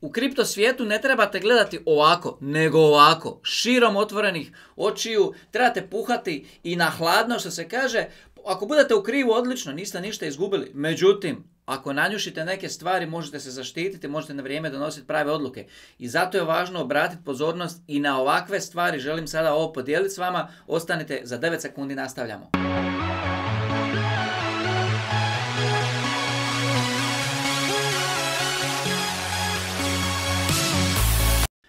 u kripto svijetu ne trebate gledati ovako, nego ovako, širom otvorenih očiju, trebate puhati i na hladno što se kaže, ako budete u krivu odlično, niste ništa izgubili. Međutim, ako nanjušite neke stvari, možete se zaštititi, možete na vrijeme donositi prave odluke. I zato je važno obratiti pozornost i na ovakve stvari. Želim sada ovo podijeliti s vama. Ostanite, za 9 sekundi nastavljamo.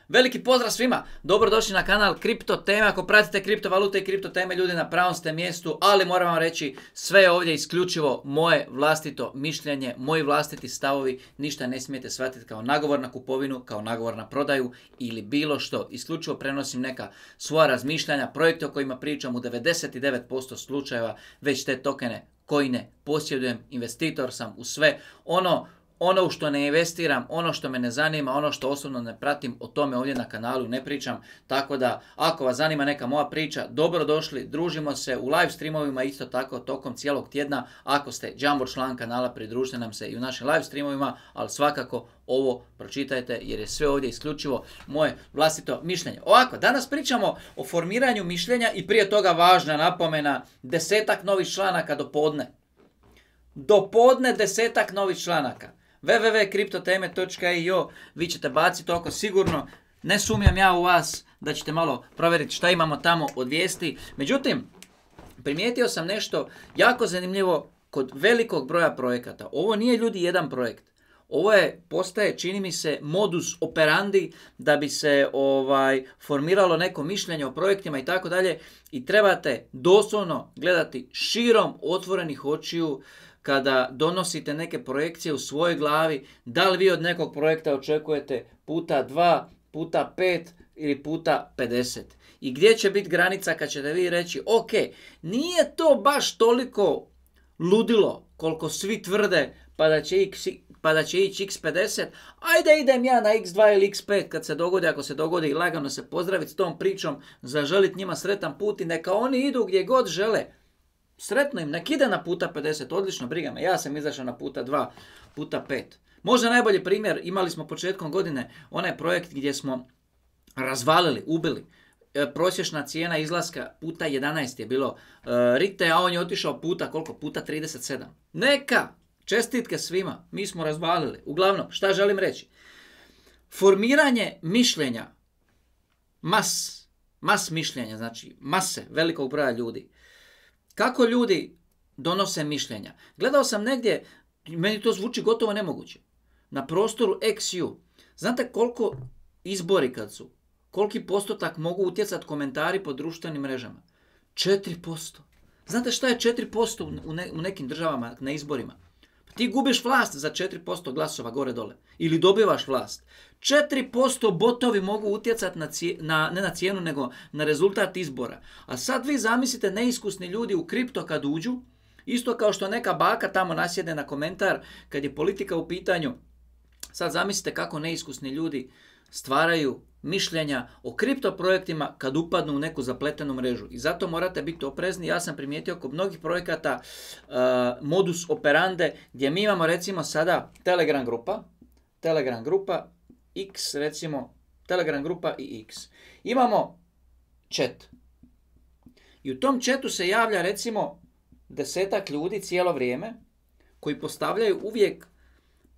Veliki pozdrav svima, dobrodošli na kanal Kripto Tema, ako pratite kriptovalute i kripto teme ljudi na pravom ste mjestu, ali moram vam reći sve je ovdje isključivo moje vlastito mišljenje, moji vlastiti stavovi, ništa ne smijete shvatiti kao nagovor na kupovinu, kao nagovor na prodaju ili bilo što. Isključivo prenosim neka svoja razmišljanja, projekte o kojima pričam u 99% slučajeva već te tokene koji ne posjedujem, investitor sam u sve ono ono u što ne investiram, ono što me ne zanima, ono što osobno ne pratim, o tome ovdje na kanalu ne pričam. Tako da, ako vas zanima neka moja priča, dobro došli, družimo se u live streamovima, isto tako tokom cijelog tjedna. Ako ste Jumbo član kanala, pridružite nam se i u našim live streamovima, ali svakako ovo pročitajte jer je sve ovdje isključivo moje vlastito mišljenje. Ovako, danas pričamo o formiranju mišljenja i prije toga važna napomena, desetak novih članaka do podne. Do podne desetak novih članaka www.kriptoteme.io Vi ćete baciti oko sigurno. Ne sumnjam ja u vas da ćete malo provjeriti šta imamo tamo od vijesti. Međutim, primijetio sam nešto jako zanimljivo kod velikog broja projekata. Ovo nije ljudi jedan projekt. Ovo je postaje čini mi se modus operandi da bi se ovaj formiralo neko mišljenje o projektima i tako dalje i trebate doslovno gledati širom otvorenih očiju kada donosite neke projekcije u svojoj glavi, da li vi od nekog projekta očekujete puta 2, puta 5 ili puta 50. I gdje će biti granica kad ćete vi reći, ok, nije to baš toliko ludilo koliko svi tvrde pa da će ići pa da će x50, ajde idem ja na x2 ili x5 kad se dogodi, ako se dogodi i lagano se pozdraviti s tom pričom, zaželiti njima sretan put i neka oni idu gdje god žele. Sretno im, nek ide na puta 50, odlično, briga me, ja sam izašao na puta 2, puta 5. Možda najbolji primjer, imali smo početkom godine onaj projekt gdje smo razvalili, ubili E, prosječna cijena izlaska puta 11 je bilo e, Rite, a on je otišao puta, koliko? Puta 37. Neka! Čestitke svima, mi smo razvalili. Uglavnom, šta želim reći? Formiranje mišljenja, mas, mas mišljenja, znači mase velikog broja ljudi. Kako ljudi donose mišljenja? Gledao sam negdje, meni to zvuči gotovo nemoguće, na prostoru XU. Znate koliko izbori kad su? koliki postotak mogu utjecati komentari po društvenim mrežama? 4%. Znate šta je 4% u, u nekim državama na izborima? Pa ti gubiš vlast za 4% glasova gore dole. Ili dobivaš vlast. 4% botovi mogu utjecati na ne na cijenu, nego na rezultat izbora. A sad vi zamislite neiskusni ljudi u kripto kad uđu, isto kao što neka baka tamo nasjede na komentar kad je politika u pitanju. Sad zamislite kako neiskusni ljudi stvaraju mišljenja o kripto projektima kad upadnu u neku zapletenu mrežu. I zato morate biti oprezni. Ja sam primijetio kod mnogih projekata e, modus operande gdje mi imamo recimo sada Telegram grupa, Telegram grupa X recimo, Telegram grupa i X. Imamo chat. I u tom chatu se javlja recimo desetak ljudi cijelo vrijeme koji postavljaju uvijek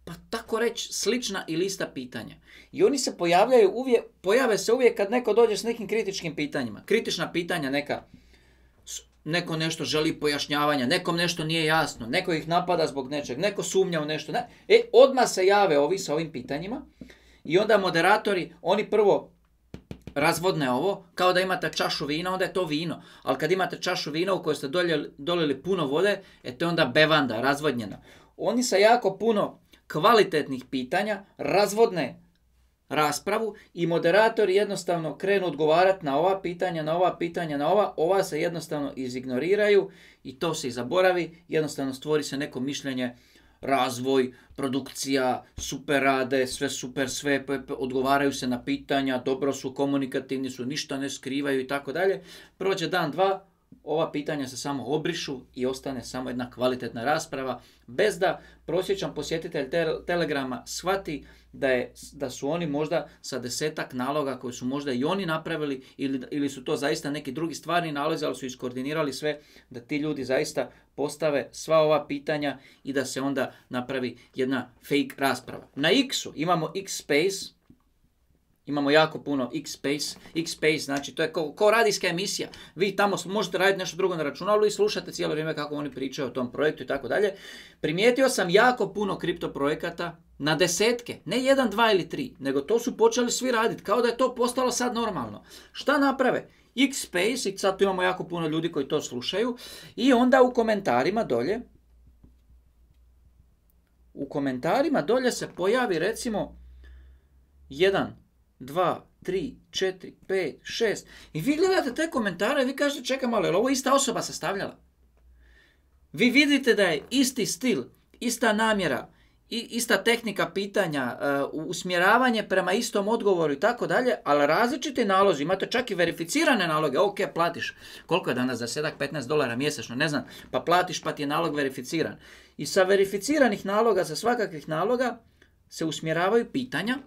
pa tako reći slična i lista pitanja. I oni se pojavljaju uvijek, pojave se uvijek kad neko dođe s nekim kritičkim pitanjima. Kritična pitanja neka, neko nešto želi pojašnjavanja, nekom nešto nije jasno, neko ih napada zbog nečeg, neko sumnja u nešto. Ne? E, odmah se jave ovi sa ovim pitanjima i onda moderatori, oni prvo razvodne ovo, kao da imate čašu vina, onda je to vino. Ali kad imate čašu vina u kojoj ste dolili, puno vode, e to je onda bevanda, razvodnjena. Oni sa jako puno kvalitetnih pitanja, razvodne raspravu i moderator jednostavno krenu odgovarati na ova pitanja, na ova pitanja, na ova, ova se jednostavno izignoriraju i to se i zaboravi, jednostavno stvori se neko mišljenje razvoj, produkcija, super rade, sve super, sve odgovaraju se na pitanja, dobro su, komunikativni su, ništa ne skrivaju i tako dalje. Prođe dan, dva, ova pitanja se samo obrišu i ostane samo jedna kvalitetna rasprava, bez da prosječan posjetitelj Telegrama shvati da, je, da su oni možda sa desetak naloga koji su možda i oni napravili ili, ili su to zaista neki drugi stvarni nalazi, ali su iskoordinirali sve da ti ljudi zaista postave sva ova pitanja i da se onda napravi jedna fake rasprava. Na X-u imamo X-Space, Imamo jako puno X-Space. X-Space znači to je kao, radijska emisija. Vi tamo možete raditi nešto drugo na računalu i slušate cijelo vrijeme kako oni pričaju o tom projektu i tako dalje. Primijetio sam jako puno kripto projekata na desetke, ne jedan, dva ili tri, nego to su počeli svi raditi, kao da je to postalo sad normalno. Šta naprave? X-Space, i sad tu imamo jako puno ljudi koji to slušaju, i onda u komentarima dolje, u komentarima dolje se pojavi recimo jedan dva, tri, četiri, pet, šest. I vi gledate te komentare i vi kažete čekaj malo, je ovo ista osoba sastavljala? Vi vidite da je isti stil, ista namjera, ista tehnika pitanja, e, usmjeravanje prema istom odgovoru i tako dalje, ali različiti nalozi, imate čak i verificirane naloge, ok, platiš, koliko je danas za sedak 15 dolara mjesečno, ne znam, pa platiš pa ti je nalog verificiran. I sa verificiranih naloga, sa svakakvih naloga, se usmjeravaju pitanja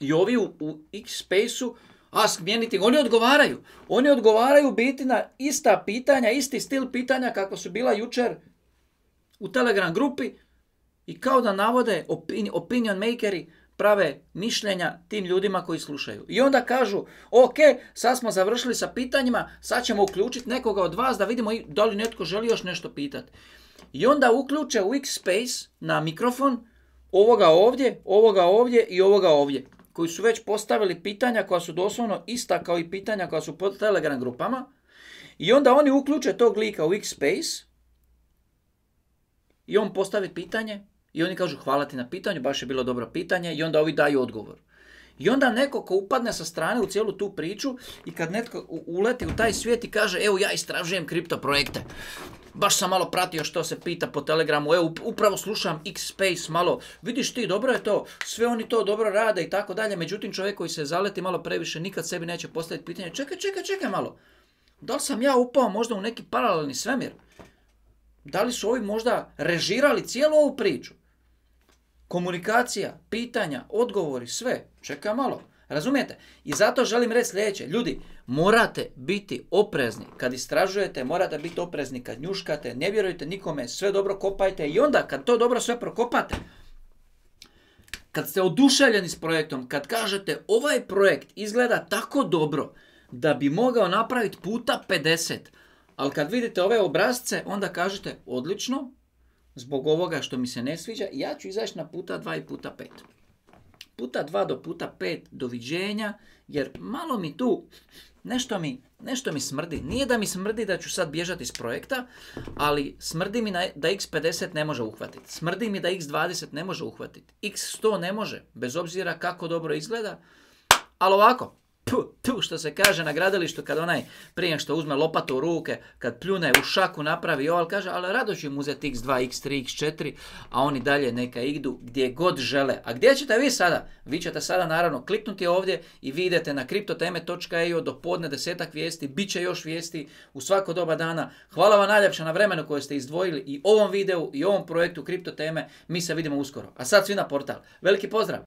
i ovi u, u X Space-u, me anything, oni odgovaraju. Oni odgovaraju biti na ista pitanja, isti stil pitanja kako su bila jučer u Telegram grupi i kao da navode opinion makeri prave mišljenja tim ljudima koji slušaju. I onda kažu, ok, sad smo završili sa pitanjima, sad ćemo uključiti nekoga od vas da vidimo i da li netko želi još nešto pitati. I onda uključe u X-Space na mikrofon ovoga ovdje, ovoga ovdje i ovoga ovdje koji su već postavili pitanja koja su doslovno ista kao i pitanja koja su pod Telegram grupama. I onda oni uključe tog lika u X-Space i on postavi pitanje i oni kažu hvala ti na pitanju, baš je bilo dobro pitanje i onda ovi daju odgovor. I onda neko ko upadne sa strane u cijelu tu priču i kad netko uleti u taj svijet i kaže evo ja istražujem kripto projekte baš sam malo pratio što se pita po Telegramu, evo upravo slušam X-Space malo, vidiš ti, dobro je to, sve oni to dobro rade i tako dalje, međutim čovjek koji se zaleti malo previše nikad sebi neće postaviti pitanje, čekaj, čekaj, čekaj malo, da li sam ja upao možda u neki paralelni svemir? Da li su ovi možda režirali cijelu ovu priču? Komunikacija, pitanja, odgovori, sve, čekaj malo. Razumijete? I zato želim reći sljedeće. Ljudi, morate biti oprezni. Kad istražujete, morate biti oprezni. Kad njuškate, ne vjerujte nikome, sve dobro kopajte. I onda, kad to dobro sve prokopate, kad ste oduševljeni s projektom, kad kažete ovaj projekt izgleda tako dobro da bi mogao napraviti puta 50, ali kad vidite ove obrazce, onda kažete odlično, zbog ovoga što mi se ne sviđa, ja ću izaći na puta 2 i puta 5 puta 2 do puta 5 doviđenja, jer malo mi tu nešto mi, nešto mi smrdi. Nije da mi smrdi da ću sad bježati iz projekta, ali smrdi mi da x50 ne može uhvatiti. Smrdi mi da x20 ne može uhvatiti. x100 ne može, bez obzira kako dobro izgleda. Ali ovako, tu, tu što se kaže na gradilištu kad onaj prije što uzme lopatu u ruke, kad pljune u šaku napravi ovo, ali kaže, ali rado ću im uzeti x2, x3, x4, a oni dalje neka idu gdje god žele. A gdje ćete vi sada? Vi ćete sada naravno kliknuti ovdje i vi idete na kriptoteme.io do podne desetak vijesti, bit će još vijesti u svako doba dana. Hvala vam najljepša na vremenu koje ste izdvojili i ovom videu i ovom projektu Kriptoteme. Mi se vidimo uskoro. A sad svi na portal. Veliki pozdrav!